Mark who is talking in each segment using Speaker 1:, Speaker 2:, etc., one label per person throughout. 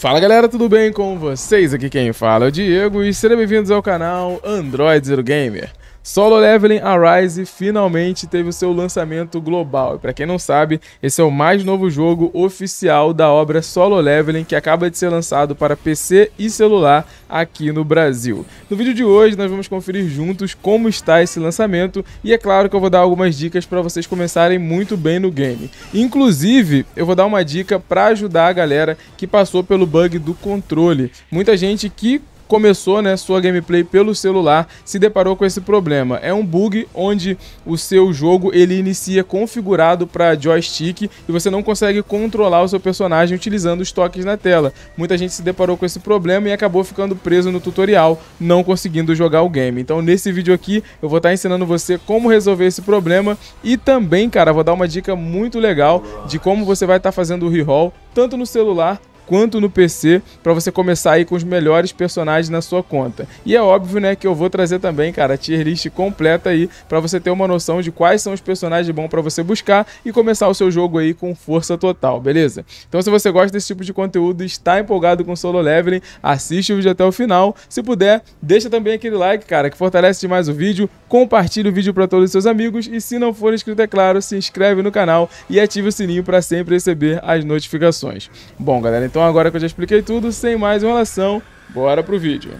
Speaker 1: Fala galera, tudo bem com vocês? Aqui quem fala é o Diego e sejam bem-vindos ao canal Android Zero Gamer. Solo Leveling Arise finalmente teve o seu lançamento global. Para quem não sabe, esse é o mais novo jogo oficial da obra Solo Leveling que acaba de ser lançado para PC e celular aqui no Brasil. No vídeo de hoje nós vamos conferir juntos como está esse lançamento e é claro que eu vou dar algumas dicas para vocês começarem muito bem no game. Inclusive, eu vou dar uma dica para ajudar a galera que passou pelo bug do controle. Muita gente que começou né, sua gameplay pelo celular, se deparou com esse problema. É um bug onde o seu jogo ele inicia configurado para joystick e você não consegue controlar o seu personagem utilizando os toques na tela. Muita gente se deparou com esse problema e acabou ficando preso no tutorial, não conseguindo jogar o game. Então nesse vídeo aqui eu vou estar tá ensinando você como resolver esse problema e também, cara, vou dar uma dica muito legal de como você vai estar tá fazendo o reroll tanto no celular quanto no PC para você começar aí com os melhores personagens na sua conta. E é óbvio, né, que eu vou trazer também, cara, a tier list completa aí para você ter uma noção de quais são os personagens bons para você buscar e começar o seu jogo aí com força total, beleza? Então, se você gosta desse tipo de conteúdo, está empolgado com solo leveling, assiste o vídeo até o final. Se puder, deixa também aquele like, cara, que fortalece demais o vídeo, compartilha o vídeo para todos os seus amigos e se não for inscrito, é claro, se inscreve no canal e ative o sininho para sempre receber as notificações. Bom, galera, então então agora que eu já expliquei tudo, sem mais enrolação, bora pro vídeo.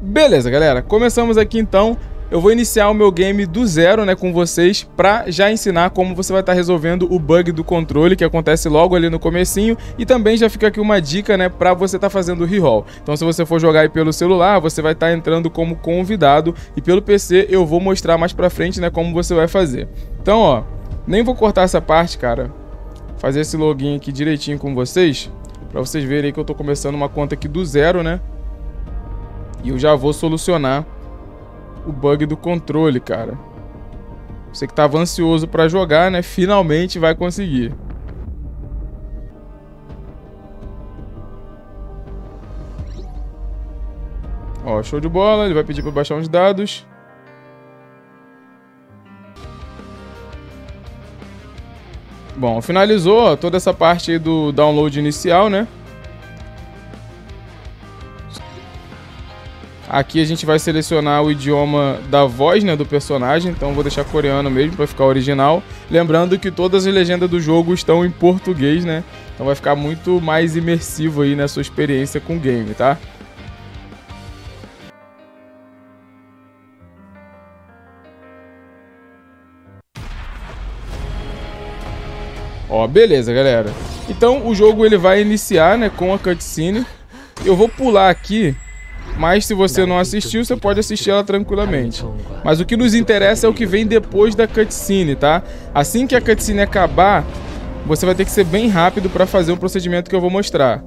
Speaker 1: Beleza, galera. Começamos aqui então. Eu vou iniciar o meu game do zero, né, com vocês, pra já ensinar como você vai estar tá resolvendo o bug do controle que acontece logo ali no comecinho e também já fica aqui uma dica, né, pra você estar tá fazendo o reroll. Então se você for jogar aí pelo celular, você vai estar tá entrando como convidado e pelo PC eu vou mostrar mais pra frente, né, como você vai fazer. Então, ó, nem vou cortar essa parte, cara. Fazer esse login aqui direitinho com vocês. Pra vocês verem aí que eu tô começando uma conta aqui do zero, né? E eu já vou solucionar o bug do controle, cara. Você que tava ansioso pra jogar, né? Finalmente vai conseguir. Ó, show de bola. Ele vai pedir pra baixar uns dados. Bom, finalizou toda essa parte do download inicial, né? Aqui a gente vai selecionar o idioma da voz né, do personagem, então vou deixar coreano mesmo para ficar original. Lembrando que todas as legendas do jogo estão em português, né? Então vai ficar muito mais imersivo aí na sua experiência com o game, tá? Ó, beleza, galera. Então, o jogo ele vai iniciar, né, com a cutscene. Eu vou pular aqui, mas se você não assistiu, você pode assistir ela tranquilamente. Mas o que nos interessa é o que vem depois da cutscene, tá? Assim que a cutscene acabar, você vai ter que ser bem rápido para fazer o procedimento que eu vou mostrar.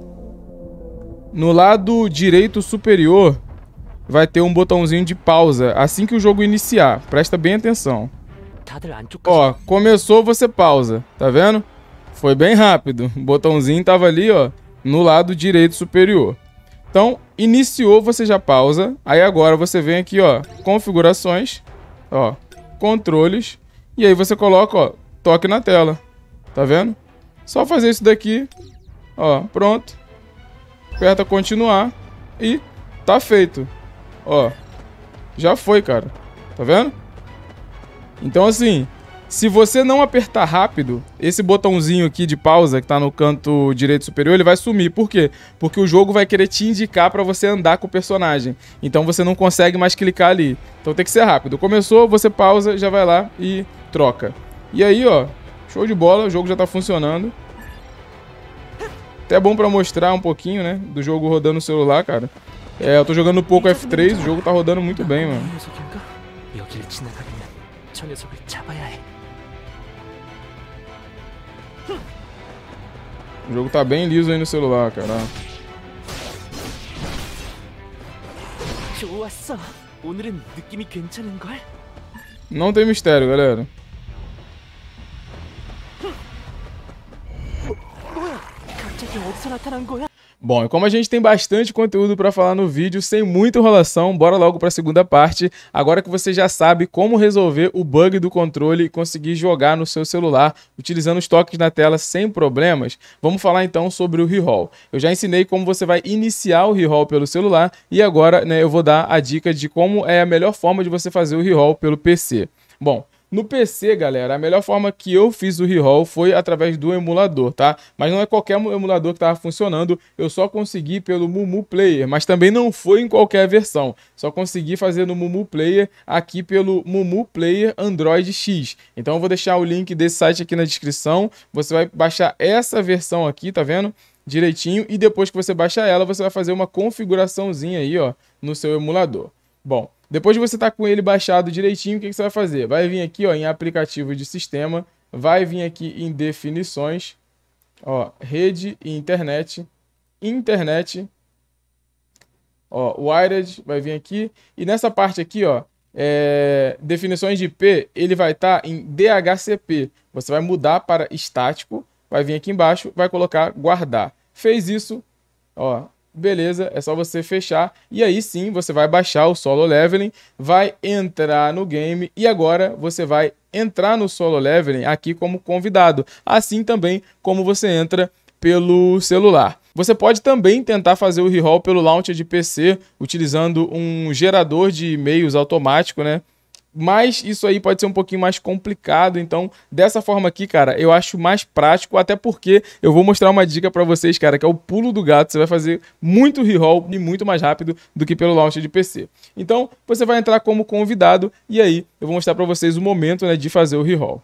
Speaker 1: No lado direito superior, vai ter um botãozinho de pausa assim que o jogo iniciar. Presta bem atenção. Ó, começou, você pausa. Tá vendo? Foi bem rápido. O botãozinho tava ali, ó, no lado direito superior. Então, iniciou, você já pausa. Aí agora você vem aqui, ó, configurações, ó, controles. E aí você coloca, ó, toque na tela. Tá vendo? Só fazer isso daqui. Ó, pronto. Aperta continuar. E tá feito. Ó, já foi, cara. Tá vendo? Então, assim, se você não apertar rápido, esse botãozinho aqui de pausa que tá no canto direito superior, ele vai sumir. Por quê? Porque o jogo vai querer te indicar para você andar com o personagem. Então você não consegue mais clicar ali. Então tem que ser rápido. Começou, você pausa, já vai lá e troca. E aí, ó, show de bola, o jogo já tá funcionando. Até bom para mostrar um pouquinho, né, do jogo rodando no celular, cara. É, eu tô jogando um pouco F3, o jogo tá rodando muito bem, mano. 저 녀석을 잡아야 해. O jogo tá bem liso aí no celular, cara. 좋았어. 오늘은 느낌이 괜찮은 걸? Não tem mistério, galera. Bom, e como a gente tem bastante conteúdo para falar no vídeo, sem muita enrolação, bora logo para a segunda parte. Agora que você já sabe como resolver o bug do controle e conseguir jogar no seu celular utilizando os toques na tela sem problemas, vamos falar então sobre o reroll. Eu já ensinei como você vai iniciar o reroll pelo celular e agora né, eu vou dar a dica de como é a melhor forma de você fazer o reroll pelo PC. Bom, no PC, galera, a melhor forma que eu fiz o reroll foi através do emulador, tá? Mas não é qualquer emulador que tava funcionando, eu só consegui pelo Mumu Player, mas também não foi em qualquer versão. Só consegui fazer no Mumu Player aqui pelo Mumu Player Android X. Então eu vou deixar o link desse site aqui na descrição, você vai baixar essa versão aqui, tá vendo? Direitinho, e depois que você baixar ela, você vai fazer uma configuraçãozinha aí, ó, no seu emulador. Bom, depois de você estar tá com ele baixado direitinho, o que, que você vai fazer? Vai vir aqui ó, em aplicativo de sistema, vai vir aqui em definições, ó, rede e internet, internet, ó, wired, vai vir aqui. E nessa parte aqui, ó, é, definições de IP, ele vai estar tá em DHCP. Você vai mudar para estático, vai vir aqui embaixo, vai colocar guardar. Fez isso, ó, Beleza, é só você fechar e aí sim você vai baixar o solo leveling, vai entrar no game e agora você vai entrar no solo leveling aqui como convidado, assim também como você entra pelo celular. Você pode também tentar fazer o reroll pelo launcher de PC utilizando um gerador de e-mails automático, né? mas isso aí pode ser um pouquinho mais complicado. Então, dessa forma aqui, cara, eu acho mais prático, até porque eu vou mostrar uma dica para vocês, cara, que é o pulo do gato. Você vai fazer muito reroll e muito mais rápido do que pelo launcher de PC. Então, você vai entrar como convidado e aí eu vou mostrar para vocês o momento, né, de fazer o reroll.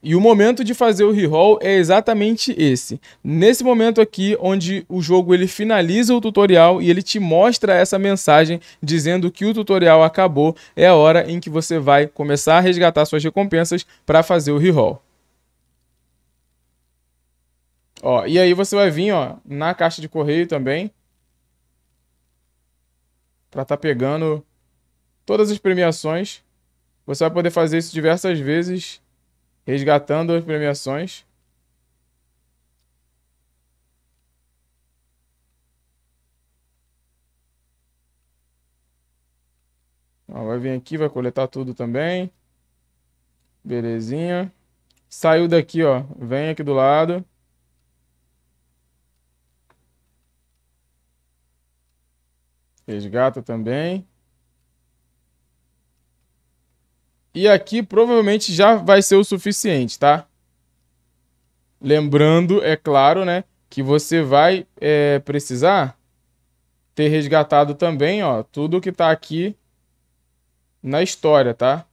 Speaker 1: E o momento de fazer o reroll é exatamente esse. Nesse momento aqui, onde o jogo ele finaliza o tutorial e ele te mostra essa mensagem dizendo que o tutorial acabou, é a hora em que você vai começar a resgatar suas recompensas para fazer o reroll. Ó, e aí você vai vir ó, na caixa de correio também para estar tá pegando todas as premiações. Você vai poder fazer isso diversas vezes resgatando as premiações. Ó, vai vir aqui, vai coletar tudo também. Belezinha. Saiu daqui, ó. Vem aqui do lado. Resgata também. E aqui provavelmente já vai ser o suficiente, tá? Lembrando, é claro, né? Que você vai é, precisar ter resgatado também, ó, tudo que tá aqui na história, tá?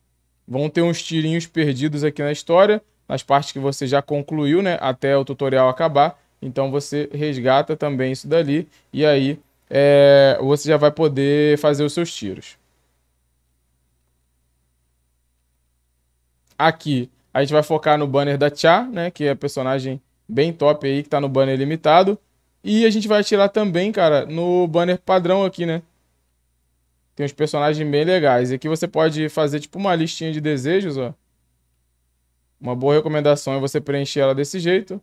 Speaker 1: Vão ter uns tirinhos perdidos aqui na história, nas partes que você já concluiu, né? Até o tutorial acabar. Então você resgata também isso dali e aí é, você já vai poder fazer os seus tiros. Aqui a gente vai focar no banner da Tia né? Que é a personagem bem top aí, que tá no banner limitado. E a gente vai tirar também, cara, no banner padrão aqui, né? Tem uns personagens bem legais. E aqui você pode fazer tipo uma listinha de desejos, ó. Uma boa recomendação é você preencher ela desse jeito.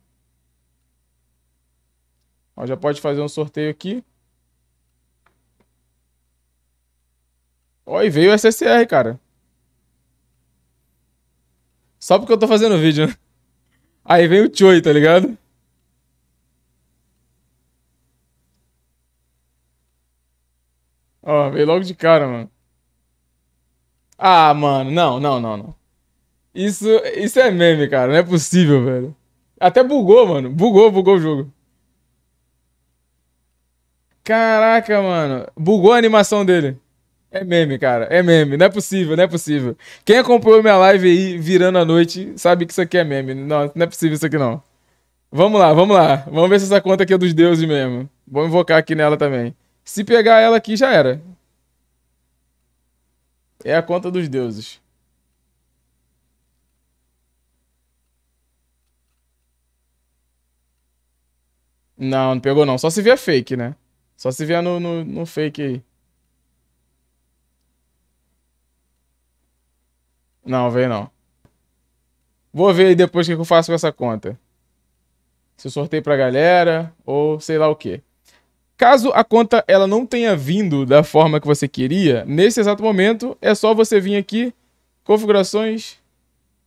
Speaker 1: Ó, já pode fazer um sorteio aqui. Ó, e veio o SSR, cara. Só porque eu tô fazendo vídeo, né? Aí vem o Choi, tá ligado? Ó, veio logo de cara, mano. Ah, mano, não, não, não, não. Isso, isso é meme, cara. Não é possível, velho. Até bugou, mano. Bugou, bugou o jogo. Caraca, mano. Bugou a animação dele. É meme, cara. É meme. Não é possível, não é possível. Quem acompanhou minha live aí virando a noite sabe que isso aqui é meme. Não, não é possível isso aqui não. Vamos lá, vamos lá. Vamos ver se essa conta aqui é dos deuses mesmo. Vou invocar aqui nela também. Se pegar ela aqui, já era. É a conta dos deuses. Não, não pegou não. Só se vier fake, né? Só se vier no, no, no fake aí. Não, veio não. Vou ver aí depois o que eu faço com essa conta. Se eu sorteio pra galera ou sei lá o que. Caso a conta ela não tenha vindo da forma que você queria, nesse exato momento é só você vir aqui, configurações,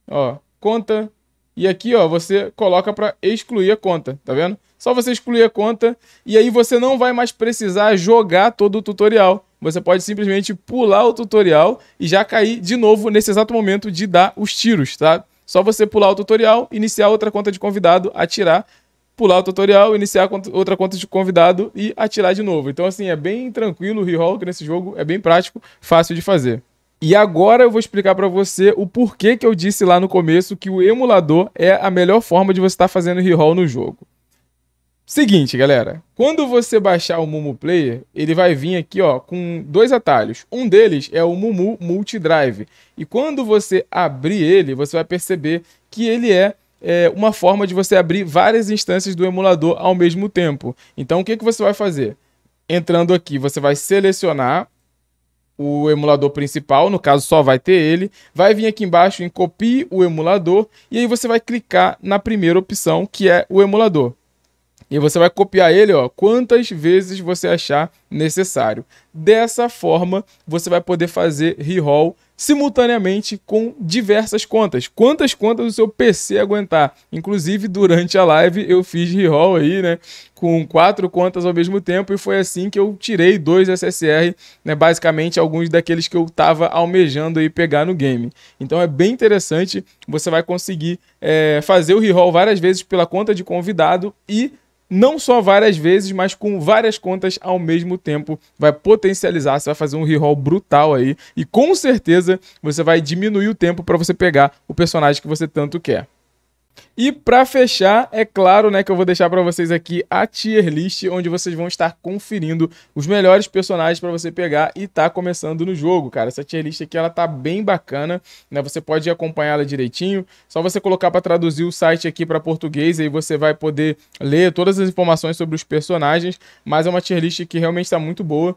Speaker 1: ó, conta, e aqui ó, você coloca para excluir a conta, tá vendo? Só você excluir a conta e aí você não vai mais precisar jogar todo o tutorial você pode simplesmente pular o tutorial e já cair de novo nesse exato momento de dar os tiros, tá? Só você pular o tutorial, iniciar outra conta de convidado, atirar, pular o tutorial, iniciar outra conta de convidado e atirar de novo. Então, assim, é bem tranquilo o reroll nesse jogo, é bem prático, fácil de fazer. E agora eu vou explicar para você o porquê que eu disse lá no começo que o emulador é a melhor forma de você estar tá fazendo reroll no jogo. Seguinte, galera. Quando você baixar o Mumu Player, ele vai vir aqui ó, com dois atalhos. Um deles é o Mumu Multidrive. E quando você abrir ele, você vai perceber que ele é, é uma forma de você abrir várias instâncias do emulador ao mesmo tempo. Então, o que, que você vai fazer? Entrando aqui, você vai selecionar o emulador principal, no caso só vai ter ele, vai vir aqui embaixo em copie o emulador e aí você vai clicar na primeira opção que é o emulador. E você vai copiar ele, ó, quantas vezes você achar necessário. Dessa forma, você vai poder fazer re-roll simultaneamente com diversas contas. Quantas contas o seu PC aguentar? Inclusive, durante a live eu fiz re-roll aí, né, com quatro contas ao mesmo tempo e foi assim que eu tirei dois SSR, né, basicamente alguns daqueles que eu tava almejando aí pegar no game. Então é bem interessante, você vai conseguir é, fazer o re-roll várias vezes pela conta de convidado e não só várias vezes, mas com várias contas ao mesmo tempo. Vai potencializar, você vai fazer um reroll brutal aí e com certeza você vai diminuir o tempo para você pegar o personagem que você tanto quer. E para fechar, é claro, né, que eu vou deixar para vocês aqui a tier list onde vocês vão estar conferindo os melhores personagens para você pegar e tá começando no jogo, cara. Essa tier list aqui ela tá bem bacana, né? Você pode acompanhar ela direitinho. Só você colocar para traduzir o site aqui para português aí você vai poder ler todas as informações sobre os personagens, mas é uma tier list que realmente está muito boa.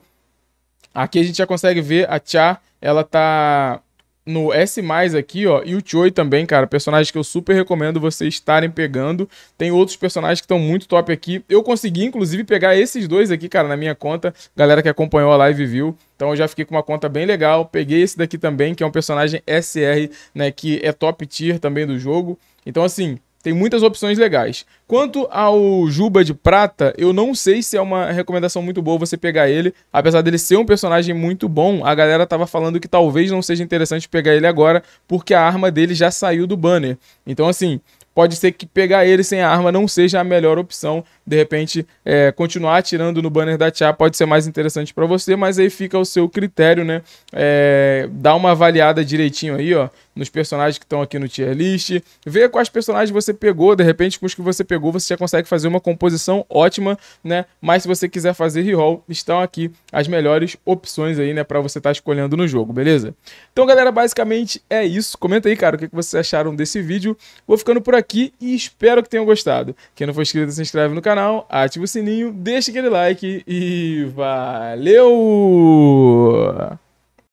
Speaker 1: Aqui a gente já consegue ver a Cha, ela tá no S+, aqui, ó, e o Choi também, cara, personagem que eu super recomendo vocês estarem pegando. Tem outros personagens que estão muito top aqui. Eu consegui, inclusive, pegar esses dois aqui, cara, na minha conta. Galera que acompanhou a live viu. Então eu já fiquei com uma conta bem legal. Peguei esse daqui também, que é um personagem SR, né, que é top tier também do jogo. Então, assim, tem muitas opções legais. Quanto ao Juba de Prata, eu não sei se é uma recomendação muito boa você pegar ele. Apesar dele ser um personagem muito bom, a galera tava falando que talvez não seja interessante pegar ele agora, porque a arma dele já saiu do banner. Então, assim, pode ser que pegar ele sem a arma não seja a melhor opção. De repente, é, continuar atirando no banner da Tia pode ser mais interessante para você, mas aí fica o seu critério, né? É, dá uma avaliada direitinho aí, ó nos personagens que estão aqui no tier list, Vê quais personagens você pegou, de repente com os que você pegou você já consegue fazer uma composição ótima, né? Mas se você quiser fazer reroll, estão aqui as melhores opções aí, né, para você estar tá escolhendo no jogo, beleza? Então, galera, basicamente é isso. Comenta aí, cara, o que, que vocês acharam desse vídeo. Vou ficando por aqui e espero que tenham gostado. Quem não for inscrito, se inscreve no canal, ativa o sininho, deixa aquele like e valeu!